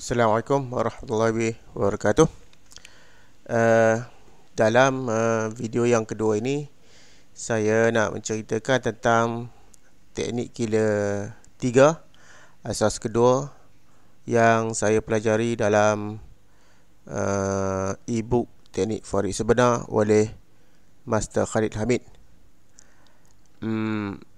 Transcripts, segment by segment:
Assalamualaikum warahmatullahi wabarakatuh. Uh, dalam uh, video yang kedua ini saya nak menceritakan tentang teknik kila tiga asas kedua yang saya pelajari dalam uh, e-book teknik forex sebenar oleh Master Khalid Hamid. Hmm um,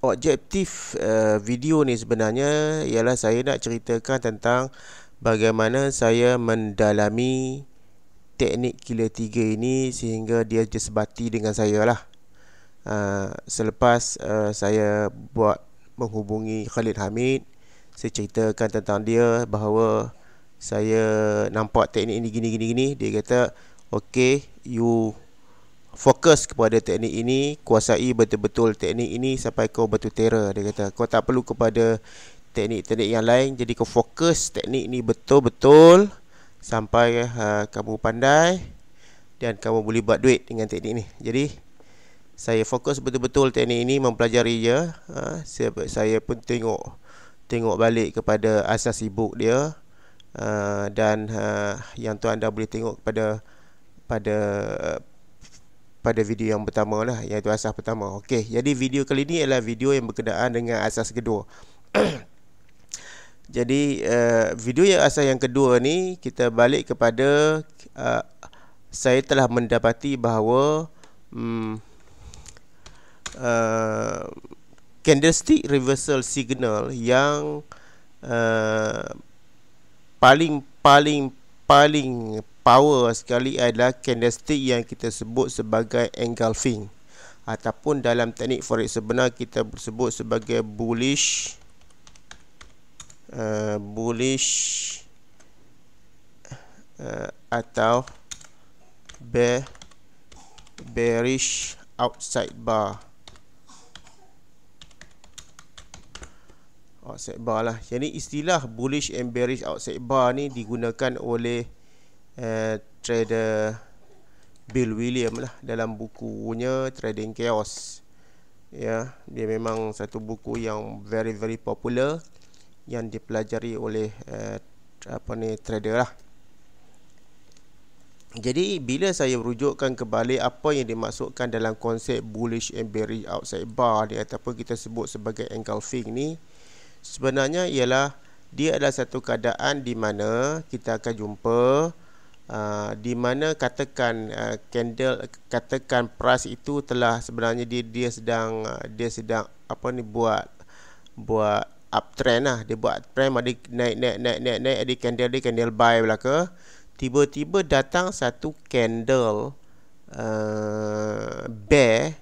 objektif uh, video ni sebenarnya ialah saya nak ceritakan tentang bagaimana saya mendalami teknik killer tiga ini sehingga dia jesebati dengan saya lah uh, selepas uh, saya buat menghubungi Khalid Hamid saya ceritakan tentang dia bahawa saya nampak teknik ini gini gini gini dia kata okay you fokus kepada teknik ini kuasai betul-betul teknik ini sampai kau betul terror dia kata kau tak perlu kepada teknik-teknik yang lain jadi kau fokus teknik ini betul-betul sampai uh, kamu pandai dan kamu boleh buat duit dengan teknik ini. jadi saya fokus betul-betul teknik ini mempelajari dia eh, uh, saya, pun tengok tengok balik kepada asas e dia uh, dan uh, yang tu anda boleh tengok kepada pada pada video yang pertama lah Iaitu asas pertama Okey, jadi video kali ni adalah video yang berkenaan dengan asas kedua Jadi uh, video yang asas yang kedua ni Kita balik kepada uh, Saya telah mendapati bahawa um, uh, Candlestick reversal signal yang uh, Paling, paling, paling power sekali adalah candlestick yang kita sebut sebagai engulfing ataupun dalam teknik forex sebenar kita sebut sebagai bullish uh, bullish uh, atau bear bearish outside bar outside bar lah. Jadi istilah bullish and bearish outside bar ni digunakan oleh uh, trader Bill William lah dalam bukunya Trading Chaos. Ya, yeah, dia memang satu buku yang very very popular yang dipelajari oleh uh, apa ni trader lah. Jadi bila saya rujukkan kembali apa yang dimaksudkan dalam konsep bullish and bearish outside bar ni ataupun kita sebut sebagai engulfing ni, sebenarnya ialah dia adalah satu keadaan di mana kita akan jumpa uh, di mana katakan uh, candle katakan price itu telah sebenarnya dia dia sedang uh, dia sedang apa ni buat buat uptrend lah dia buat uptrend ada naik naik naik naik naik ada candle dia candle buy belaka tiba-tiba datang satu candle uh, bear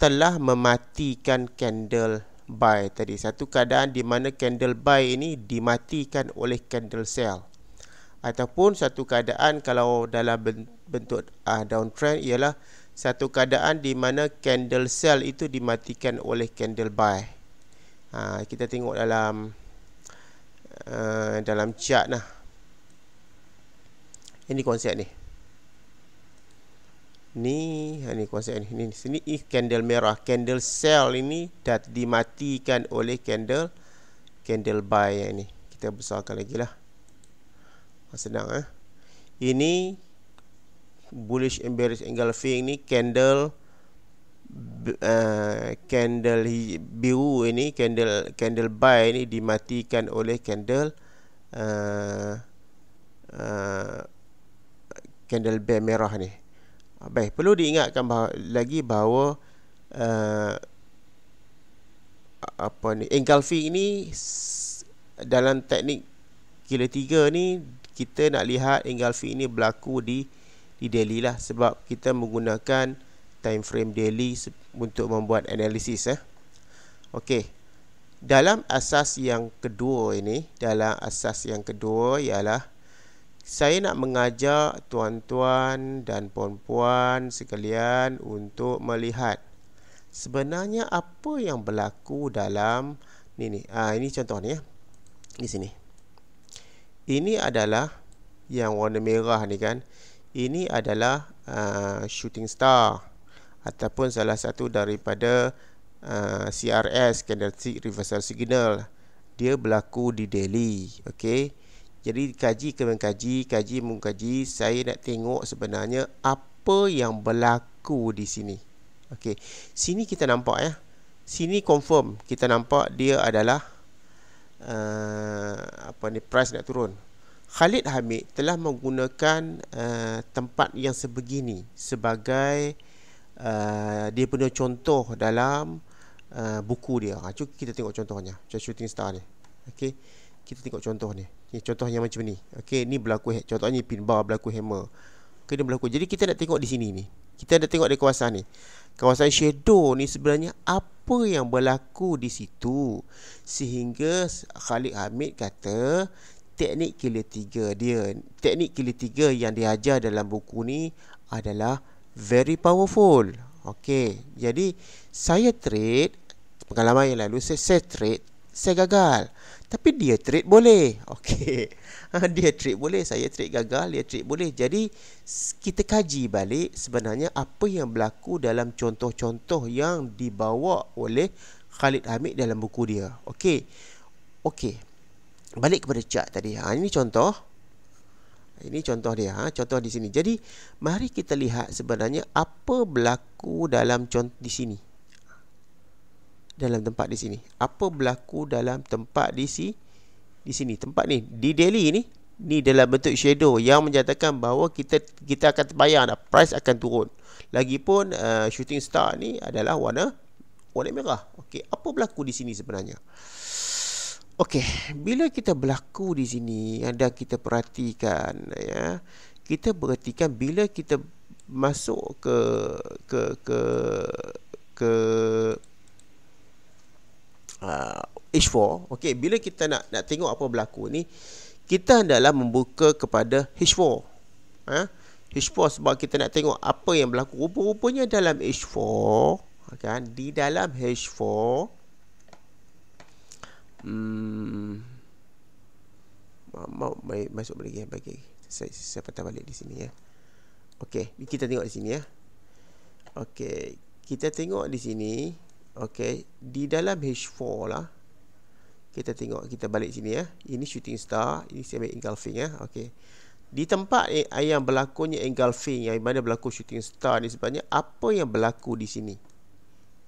telah mematikan candle buy tadi satu keadaan di mana candle buy ini dimatikan oleh candle sell ataupun satu keadaan kalau dalam bentuk uh, downtrend ialah satu keadaan di mana candle sell itu dimatikan oleh candle buy uh, kita tengok dalam uh, dalam chart nah ini konsep ni ni ha, ni kuasa ni, ni sini ni candle merah candle sell ini dah dimatikan oleh candle candle buy yang ni kita besarkan lagi lah ha, sedang eh ini bullish and bearish engulfing ni candle uh, candle biru ini candle candle buy ini dimatikan oleh candle uh, uh, candle bear merah ni Baik, perlu diingatkan bahawa, lagi bahawa uh, apa ni engulfing ni dalam teknik kilo tiga ni kita nak lihat engulfing ini berlaku di di daily lah sebab kita menggunakan time frame daily untuk membuat analisis eh. Okey. Dalam asas yang kedua ini, dalam asas yang kedua ialah saya nak mengajak tuan-tuan dan puan-puan sekalian untuk melihat sebenarnya apa yang berlaku dalam ni ni ah ini contohnya ya di sini ini adalah yang warna merah ni kan ini adalah uh, shooting star ataupun salah satu daripada uh, ah, CRS candlestick reversal signal dia berlaku di Delhi okey jadi kaji ke mengkaji, kaji mengkaji, saya nak tengok sebenarnya apa yang berlaku di sini. Okey. Sini kita nampak ya. Sini confirm kita nampak dia adalah uh, apa ni price nak turun. Khalid Hamid telah menggunakan uh, tempat yang sebegini sebagai uh, dia punya contoh dalam uh, buku dia. Ha, kita tengok contohnya. Macam shooting star ni. Okey kita tengok contoh ni. Ni contoh yang macam ni. Okey, ni berlaku ha- contohnya pin bar berlaku hammer. Okey, dia berlaku. Jadi kita nak tengok di sini ni. Kita nak tengok di kawasan ni. Kawasan shadow ni sebenarnya apa yang berlaku di situ sehingga Khalid Hamid kata teknik killer 3 dia teknik killer 3 yang diajar dalam buku ni adalah very powerful. Okey. Jadi saya trade pengalaman yang lalu saya, saya trade saya gagal. Tapi dia trade boleh Okey ah, Dia trade boleh Saya trade gagal Dia trade boleh Jadi Kita kaji balik Sebenarnya Apa yang berlaku Dalam contoh-contoh Yang dibawa oleh Khalid Hamid Dalam buku dia Okey Okey Balik kepada chart tadi ha, Ini contoh ini contoh dia ha? contoh di sini jadi mari kita lihat sebenarnya apa berlaku dalam contoh di sini dalam tempat di sini apa berlaku dalam tempat di sini di sini tempat ni di Delhi ni ni dalam bentuk shadow yang menyatakan bahawa kita kita akan terbayar dah price akan turun lagipun uh, shooting star ni adalah warna warna merah okey apa berlaku di sini sebenarnya okey bila kita berlaku di sini anda kita perhatikan ya kita perhatikan bila kita masuk ke ke ke, ke uh, H4 okey bila kita nak nak tengok apa berlaku ni kita hendaklah membuka kepada H4 eh? H4 sebab kita nak tengok apa yang berlaku rupa-rupanya dalam H4 kan di dalam H4 mm mau mai masuk lagi ya eh, bagi saya saya patah balik di sini ya eh. okey kita tengok di sini ya eh. okey kita tengok di sini Okey, Di dalam H4 lah Kita tengok Kita balik sini ya Ini shooting star Ini saya ambil engulfing ya Okay Di tempat yang berlakunya engulfing Yang mana berlaku shooting star ni sebenarnya Apa yang berlaku di sini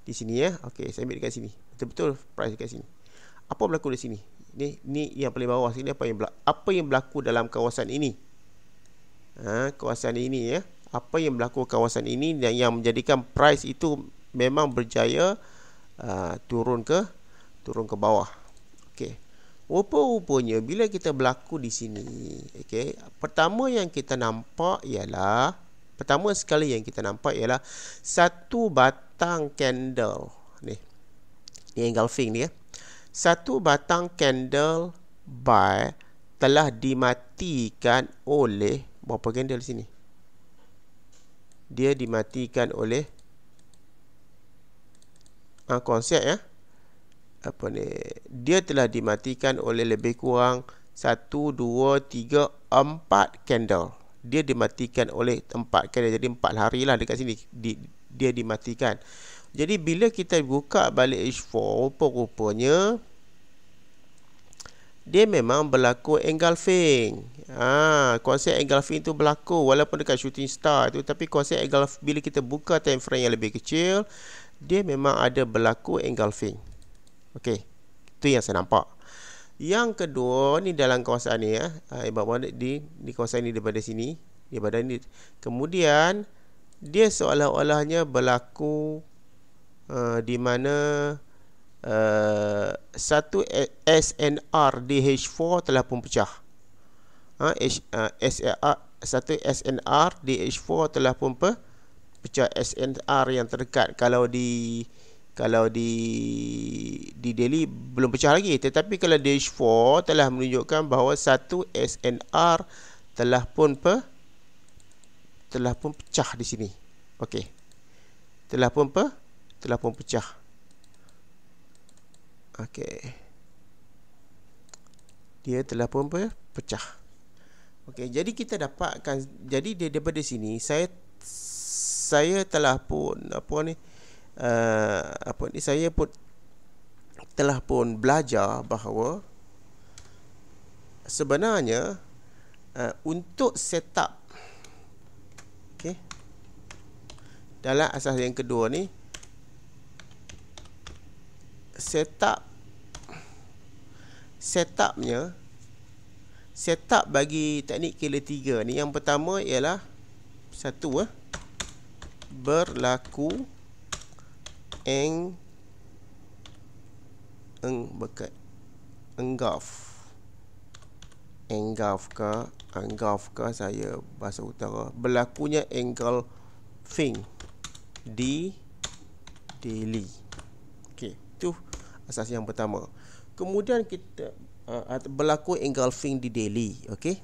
Di sini ya eh. okey, saya ambil dekat sini Betul-betul price dekat sini Apa berlaku di sini Ni ni yang paling bawah sini apa yang berlaku, apa yang berlaku dalam kawasan ini? Ha, kawasan ini ya. Apa yang berlaku kawasan ini dan yang menjadikan price itu memang berjaya Ah, turun ke turun ke bawah. Okey. Rupa-rupanya bila kita berlaku di sini, okey, pertama yang kita nampak ialah pertama sekali yang kita nampak ialah satu batang candle ni. Ni engulfing ni ya. Satu batang candle by telah dimatikan oleh berapa candle sini? Dia dimatikan oleh uh, ah, konsep ya. Apa ni? Dia telah dimatikan oleh lebih kurang 1 2 3 4 candle. Dia dimatikan oleh 4 candle jadi 4 harilah dekat sini di, dia dimatikan. Jadi bila kita buka balik H4 rupa-rupanya dia memang berlaku engulfing. Ah, ha, konsep engulfing tu berlaku walaupun dekat shooting star tu tapi konsep engulf bila kita buka time frame yang lebih kecil dia memang ada berlaku engulfing. Okey. Itu yang saya nampak. Yang kedua ni dalam kawasan ni eh ah, ibu bapa di di kawasan ni daripada sini, daripada ni. Kemudian dia seolah-olahnya berlaku uh, di mana uh, satu SNR DH4 telah pun pecah. Ha, H, uh, SNR, satu SNR DH4 telah pun pecah pecah SNR yang terdekat kalau di kalau di di Delhi belum pecah lagi tetapi kalau Dash 4 telah menunjukkan bahawa satu SNR telah pun pe, telah pun pecah di sini okey telah pun pe, telah pun pecah okey dia telah pun pe, pecah okey jadi kita dapatkan jadi dia daripada sini saya saya telah pun apa ni uh, apa ni saya pun telah pun belajar bahawa sebenarnya uh, untuk setup okay, dalam asas yang kedua ni setup setupnya setup bagi teknik killer 3 ni yang pertama ialah satu eh berlaku eng eng bekat enggaf enggaf ke enggaf ka saya bahasa utara berlakunya angle fing di daily okey tu asas yang pertama kemudian kita uh, berlaku engulfing di daily okey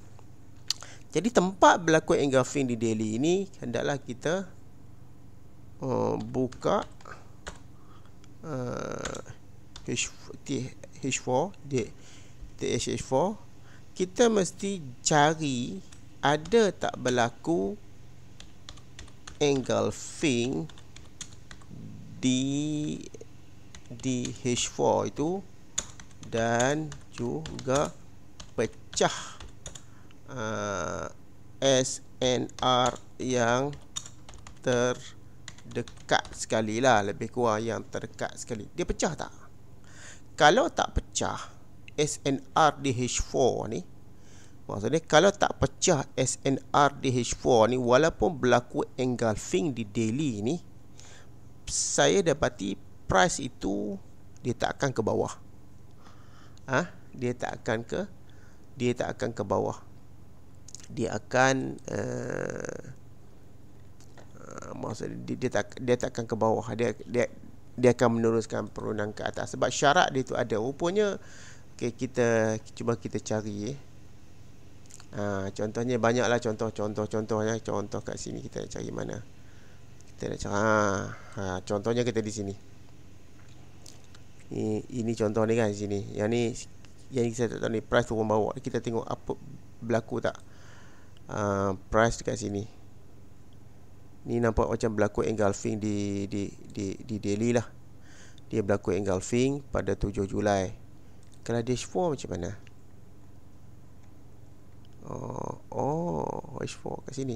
jadi tempat berlaku engulfing di daily ini hendaklah kita Eh, buka uh, eh, H4 D TSH4 kita mesti cari ada tak berlaku angle engulfing di di H4 itu dan juga pecah uh, eh, SNR yang ter uh, dekat sekali lah lebih kurang yang terdekat sekali dia pecah tak kalau tak pecah SNR SNRDH4 ni maksudnya kalau tak pecah SNR SNRDH4 ni walaupun berlaku engulfing di daily ni saya dapati price itu dia tak akan ke bawah ah ha? dia tak akan ke dia tak akan ke bawah dia akan uh, Uh, maksud dia, dia tak dia takkan ke bawah dia dia dia akan meneruskan perundang ke atas sebab syarat dia tu ada rupanya okay, kita cuba kita cari eh. ha, contohnya banyaklah contoh contoh contohnya eh. contoh kat sini kita nak cari mana kita nak cari ha, ha, contohnya kita di sini ini, ini contoh ni kan di sini yang ni yang kita tak tahu ni price turun bawah kita tengok apa berlaku tak uh, price dekat sini ni nampak macam berlaku engulfing di di di di Delhi lah. Dia berlaku engulfing pada 7 Julai. Kalau dash 4 macam mana? Oh, oh, H4 kat sini.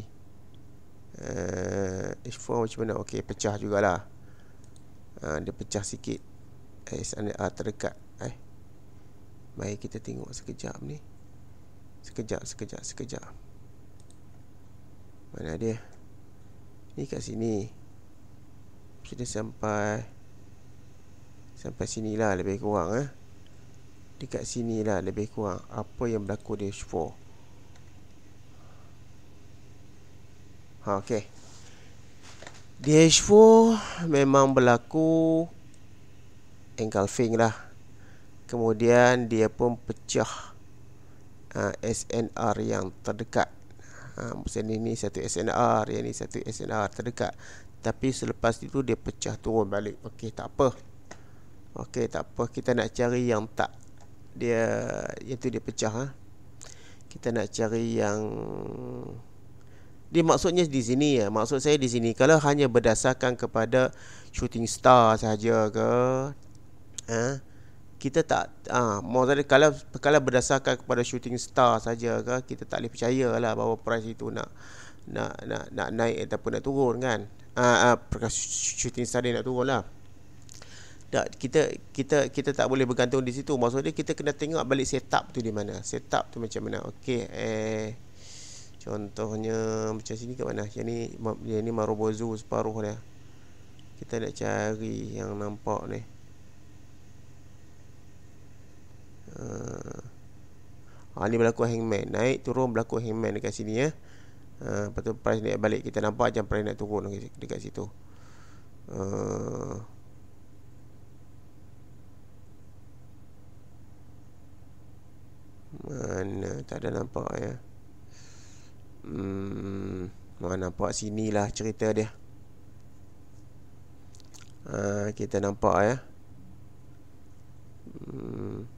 Eh, uh, H4 macam mana? Okey, pecah jugalah. Ah, uh, dia pecah sikit. Eh, SNR ah, terdekat eh. Mari kita tengok sekejap ni. Sekejap, sekejap, sekejap. Mana dia? Ni kat sini Sudah sampai Sampai sini lah lebih kurang eh. Dekat sini lah lebih kurang Apa yang berlaku di H4 ha, okay. Di H4 memang berlaku Engulfing lah Kemudian dia pun pecah uh, ah, SNR yang terdekat ha, Macam ini satu SNR Yang ini satu SNR terdekat Tapi selepas itu dia pecah turun balik Okey tak apa Okey tak apa kita nak cari yang tak Dia Yang tu dia pecah ha? Kita nak cari yang dia maksudnya di sini ya maksud saya di sini kalau hanya berdasarkan kepada shooting star saja ke ha? kita tak ah ha, maksudnya kalau kalau berdasarkan kepada shooting star saja ke kita tak boleh percayalah bahawa price itu nak nak nak nak naik ataupun nak turun kan ah ha, ha, shooting star dia nak turun lah tak kita kita kita tak boleh bergantung di situ maksudnya kita kena tengok balik setup tu di mana setup tu macam mana okey eh contohnya macam sini ke mana yang ni yang ni marobozu separuh dia kita nak cari yang nampak ni Ha, ni berlaku hangman Naik turun berlaku hangman dekat sini ya. ha, Lepas tu price naik balik Kita nampak macam price naik turun dekat situ ha, Mana tak ada nampak ya hmm, Mana nampak lah cerita dia ha, Kita nampak ya Hmm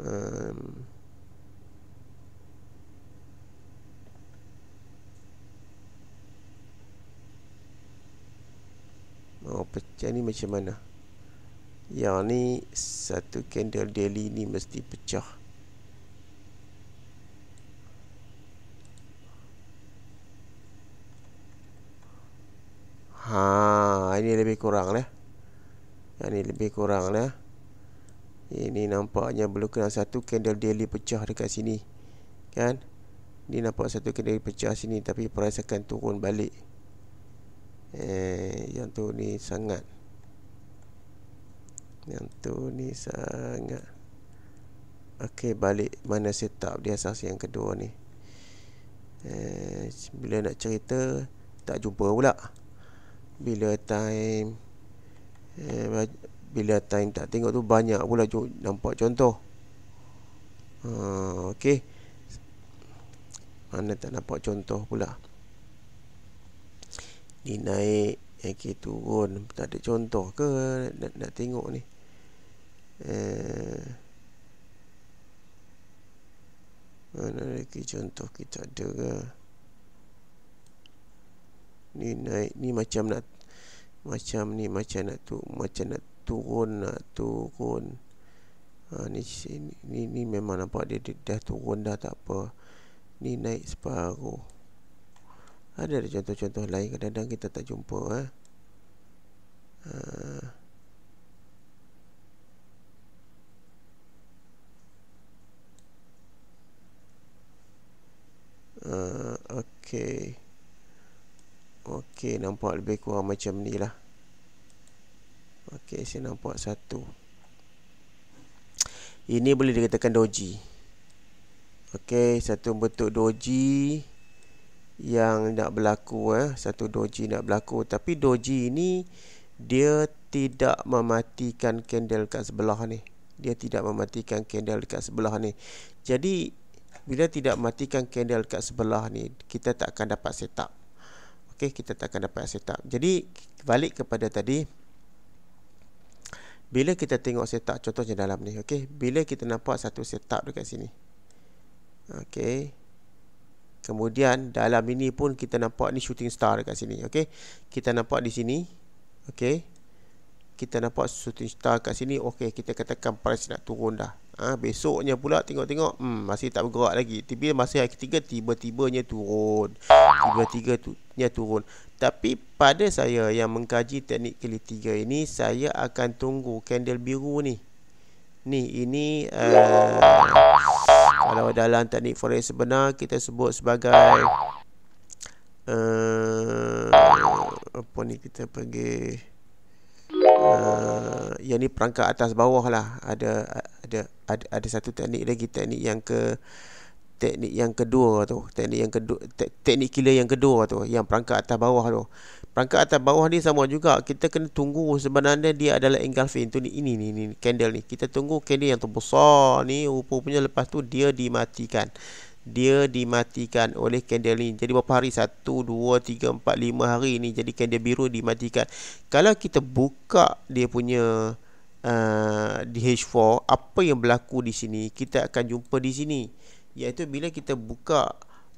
um, Oh, pecah ni macam mana Yang ni Satu candle daily ni mesti pecah Ha, ini lebih kurang lah Yang lebih kurang lah ini nampaknya belum kena satu candle daily pecah dekat sini Kan Ini nampak satu candle pecah sini Tapi perasakan turun balik Eh, Yang tu ni sangat Yang tu ni sangat Okey balik mana setup dia asas yang kedua ni eh, Bila nak cerita Tak jumpa pula Bila time eh, bila time tak tengok tu banyak pula co- nampak contoh uh, ok mana tak nampak contoh pula ni naik yang eh, okay, turun tak ada contoh ke nak, nak tengok ni eh, mana lagi contoh kita ada ke ni naik ni macam nak macam ni macam nak tu macam nak turun nak lah, turun ha, ni, ni ni memang nampak dia, dia dah turun dah tak apa ni naik separuh ada ada contoh-contoh lain kadang-kadang kita tak jumpa eh ha. Uh, ha, okay Okay nampak lebih kurang macam ni lah Okey, saya nampak satu. Ini boleh dikatakan doji. Okey, satu bentuk doji yang nak berlaku eh, satu doji nak berlaku tapi doji ini dia tidak mematikan candle kat sebelah ni. Dia tidak mematikan candle dekat sebelah ni. Jadi bila tidak matikan candle kat sebelah ni, kita tak akan dapat setup. Okey, kita tak akan dapat setup. Jadi balik kepada tadi, bila kita tengok setak contohnya dalam ni okey bila kita nampak satu setak dekat sini okey kemudian dalam ini pun kita nampak ni shooting star dekat sini okey kita nampak di sini okey kita nampak shooting star kat sini okey kita katakan price nak turun dah ah ha, besoknya pula tengok-tengok hmm masih tak bergerak lagi tiba masih hari ketiga tiba-tibanya turun tiba-tiba tu nya turun tapi pada saya yang mengkaji teknik kali tiga ini saya akan tunggu candle biru ni ni ini uh, kalau dalam teknik forex sebenar kita sebut sebagai uh, apa ni kita panggil uh, yang ni perangkat atas bawah lah ada, ada ada ada satu teknik lagi teknik yang ke teknik yang kedua tu teknik yang kedua teknik killer yang kedua tu yang perangkat atas bawah tu perangkat atas bawah ni sama juga kita kena tunggu sebenarnya dia adalah engulfing tu ni ini ni ni candle ni kita tunggu candle yang terbesar ni rupanya lepas tu dia dimatikan dia dimatikan oleh candle ni jadi berapa hari 1 2 3 4 5 hari ni jadi candle biru dimatikan kalau kita buka dia punya uh, di H4 apa yang berlaku di sini kita akan jumpa di sini iaitu bila kita buka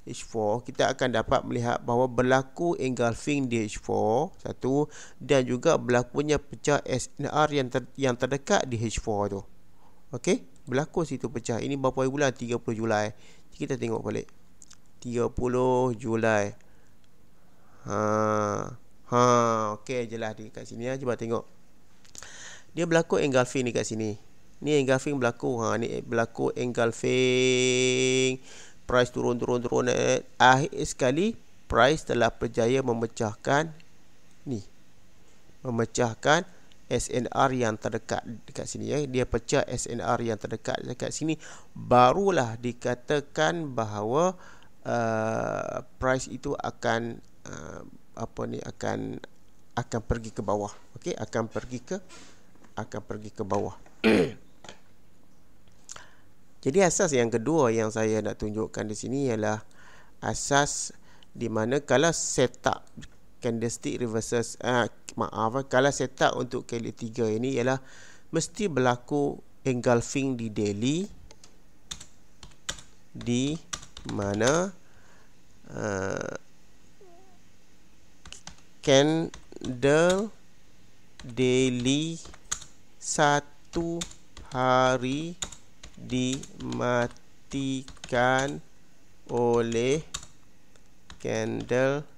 H4 kita akan dapat melihat bahawa berlaku engulfing di H4 satu dan juga berlakunya pecah SNR yang ter, yang terdekat di H4 tu okey berlaku situ pecah ini berapa hari bulan 30 Julai kita tengok balik 30 Julai ha ha okey jelah di kat sini aja ha, ya. tengok dia berlaku engulfing ni kat sini ni engulfing berlaku ha ni berlaku engulfing price turun turun turun eh. akhir sekali price telah berjaya memecahkan ni memecahkan SNR yang terdekat dekat sini ya. Dia pecah SNR yang terdekat dekat sini barulah dikatakan bahawa uh, price itu akan uh, apa ni akan akan pergi ke bawah. Okey, akan pergi ke akan pergi ke bawah. Jadi asas yang kedua yang saya nak tunjukkan di sini ialah asas di mana kalau setup candlestick reverses uh, maaf ah, kalau setup untuk kali tiga ini ialah mesti berlaku engulfing di daily di mana uh, candle daily satu hari dimatikan oleh candle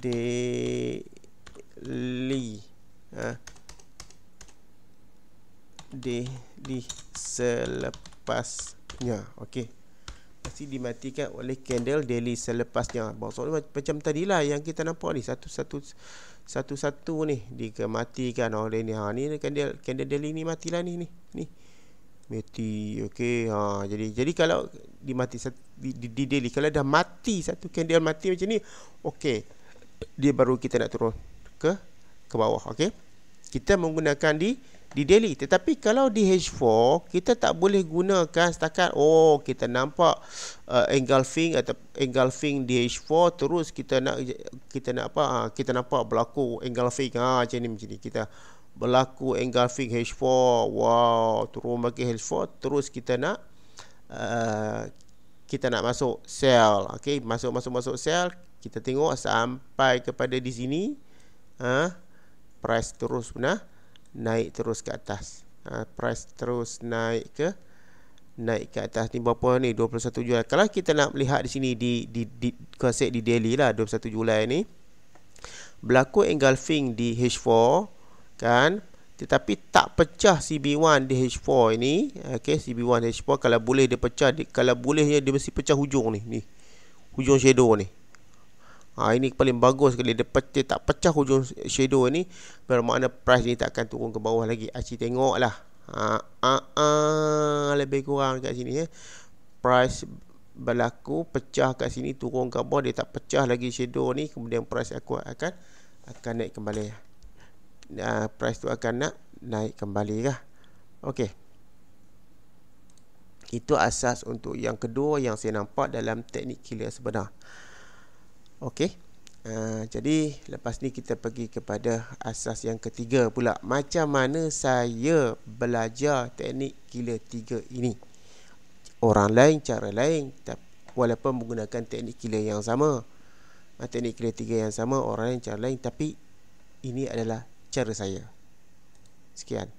daily ha? di selepasnya ok mesti dimatikan oleh candle daily selepasnya maksudnya macam tadilah yang kita nampak ni satu satu satu satu ni dikematikan oleh ni ha ni candle candle daily ni matilah ni ni ni mati okey ha jadi jadi kalau dimati di, di, di daily kalau dah mati satu candle mati macam ni okey dia baru kita nak turun ke ke bawah okey kita menggunakan di di daily tetapi kalau di H4 kita tak boleh gunakan setakat oh kita nampak uh, engulfing atau engulfing di H4 terus kita nak kita nak apa ha, kita nampak berlaku engulfing ha macam ni macam ni kita berlaku engulfing H4 wow turun bagi H4 terus kita nak uh, kita nak masuk sel okey masuk masuk masuk sel kita tengok sampai kepada di sini ha price terus benar ha? naik terus ke atas ha, price terus naik ke naik ke atas ni berapa ni 21 Julai kalau kita nak lihat di sini di di di kaset di daily lah 21 Julai ni berlaku engulfing di H4 kan tetapi tak pecah CB1 di H4 ini okey CB1 H4 kalau boleh dia pecah di, kalau bolehnya dia mesti pecah hujung ni ni hujung shadow ni ha, ini paling bagus sekali dia, pecah, tak pecah hujung shadow ni bermakna price ni tak akan turun ke bawah lagi aci tengoklah ha, ha, ha, lebih kurang dekat sini ya price berlaku pecah kat sini turun ke bawah dia tak pecah lagi shadow ni kemudian price aku akan akan naik kembali ya uh, price tu akan nak naik kembali lah. okey itu asas untuk yang kedua yang saya nampak dalam teknik killer sebenar okey Uh, jadi lepas ni kita pergi kepada asas yang ketiga pula macam mana saya belajar teknik killer tiga ini orang lain cara lain tapi walaupun menggunakan teknik killer yang sama uh, teknik killer tiga yang sama orang lain cara lain tapi ini adalah cara saya. Sekian.